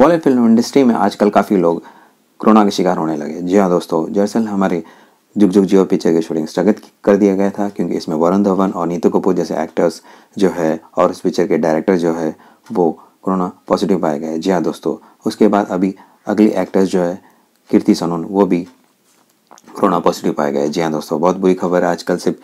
Bollywood film industry में आजकल काफ़ी लोग कोरोना के शिकार होने लगे जी हाँ दोस्तों दरअसल हमारे जुग जुग जियो पिक्चर की शूटिंग स्थगित कर दिया गया था क्योंकि इसमें वरुण धवन और नीतू कपूर जैसे एक्टर्स जो है और इस पिक्चर के डायरेक्टर जो है वो कोरोना पॉजिटिव पाए गए जी हाँ दोस्तों उसके बाद अभी अगली एक्टर्स जो है कीर्ति सनोन वो भी कोरोना पॉजिटिव पाए गए जी हाँ दोस्तों बहुत बुरी खबर है आजकल सिर्फ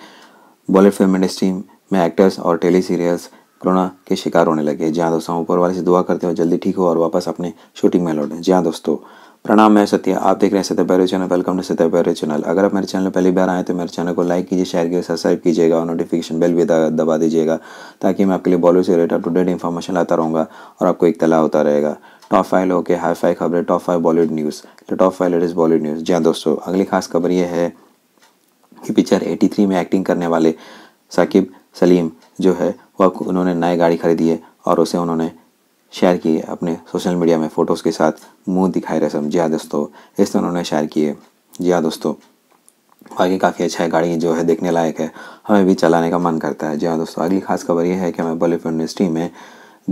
बॉलीवुड फिल्म इंडस्ट्री में एक्टर्स और टेली सीरियल्स कोरोना के शिकार होने लगे जी हाँ दोस्तों ऊपर वाले से दुआ करते हो जल्दी ठीक हो और वापस अपने शूटिंग में लौटें जी हाँ दोस्तों प्रणाम मैं सत्य आप देख रहे हैं सत्य पैरो चैनल वेलकम टू सत्य पैरो चैनल अगर आप मेरे चैनल पहली बार आए तो मेरे चैनल को लाइक कीजिए शेयर कीजिए सब्सक्राइब कीजिएगा और नोटिफिकेशन बेल भी दबा दीजिएगा ताकि मैं आपके लिए बॉलीवुड से रिलेटेड टू डेट इन्फॉर्मेशन लाता रहूँगा और आपको एक तला होता रहेगा top five okay hi five खबरें top five Bollywood news top five latest Bollywood news जी हाँ दोस्तों अगली खास खबर ये है कि पिक्चर एटी में एक्टिंग करने वाले साकिब सलीम जो है वो उन्होंने नए गाड़ी खरीदी है और उसे उन्होंने शेयर किए अपने सोशल मीडिया में फ़ोटोज़ के साथ मुंह दिखाई सब जी हाँ दोस्तों इस तरह उन्होंने शेयर किए जी हाँ दोस्तों बाकी काफ़ी अच्छा है गाड़ी जो है देखने लायक है हमें भी चलाने का मन करता है जी हाँ दोस्तों अगली खास खबर यह है कि हमें बॉलीवुड इंडस्ट्री में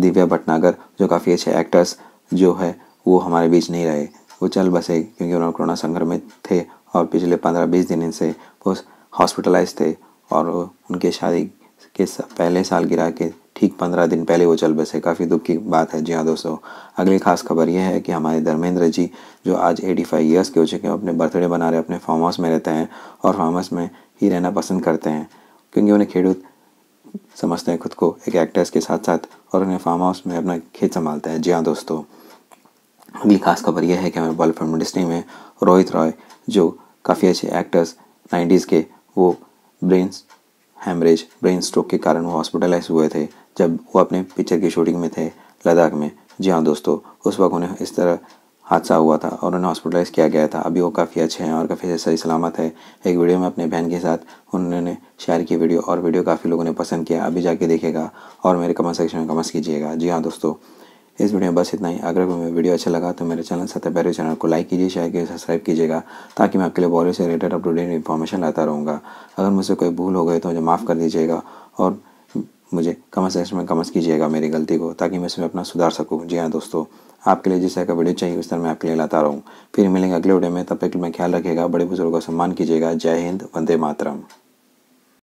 दिव्या भटनागर जो काफ़ी अच्छे एक्टर्स जो है वो हमारे बीच नहीं रहे वो चल बसे क्योंकि उन्होंने कोरोना संक्रमित थे और पिछले पंद्रह बीस दिन से वो हॉस्पिटलाइज थे और उनके शादी के पहले सालगिरह के ठीक पंद्रह दिन पहले वो चल बसे काफ़ी दुख की बात है जी हाँ दोस्तों अगली खास खबर यह है कि हमारे धर्मेंद्र जी जो आज 85 फाइव ईयर्स के हो चुके हैं अपने बर्थडे बना रहे अपने फार्म हाउस में रहते हैं और फार्म हाउस में ही रहना पसंद करते हैं क्योंकि उन्हें खेडूत समझते हैं खुद को एक एक्टर्स के साथ साथ और उन्हें फार्म हाउस में अपना खेत संभालते हैं जी हाँ दोस्तों अगली खास खबर यह है कि हमारे बॉलीवुड इंडस्ट्री में रोहित रॉय जो काफ़ी अच्छे एक्टर्स नाइन्टीज़ के वो ब्रेन हेमरेज ब्रेन स्ट्रोक के कारण वो हॉस्पिटलाइज हुए थे जब वो अपने पिक्चर की शूटिंग में थे लद्दाख में जी हाँ दोस्तों उस वक्त उन्हें इस तरह हादसा हुआ था और उन्हें हॉस्पिटलाइज किया गया था अभी वो काफ़ी अच्छे हैं और काफ़ी सही सलामत है एक वीडियो में अपने बहन के साथ उन्होंने शेयर की वीडियो और वीडियो काफ़ी लोगों ने पसंद किया अभी जाके देखेगा और मेरे कमेंट सेक्शन में कमेंट्स कीजिएगा जी हाँ दोस्तों इस वीडियो में बस इतना ही अगर कोई वीडियो अच्छा लगा तो मेरे चैनल सत्यपैर चैनल को लाइक कीजिए शेयर कीजिए सब्सक्राइब कीजिएगा ताकि मैं आपके लिए बॉलीवुड से related up to date information लाता रहूँगा अगर मुझसे कोई भूल हो गई तो मुझे माफ़ कर दीजिएगा और मुझे कमेंट सेक्शन में कमेंट्स कीजिएगा मेरी गलती को ताकि मैं इसमें अपना सुधार सकूँ जी हाँ दोस्तों आपके लिए जिस तरह का वीडियो चाहिए उस तरह मैं आपके लिए लाता रहूँ फिर मिलेंगे अगले वीडियो में तब तक मैं ख्याल रखेगा बड़े बुजुर्गों का सम्मान कीजिएगा जय हिंद वंदे मातरम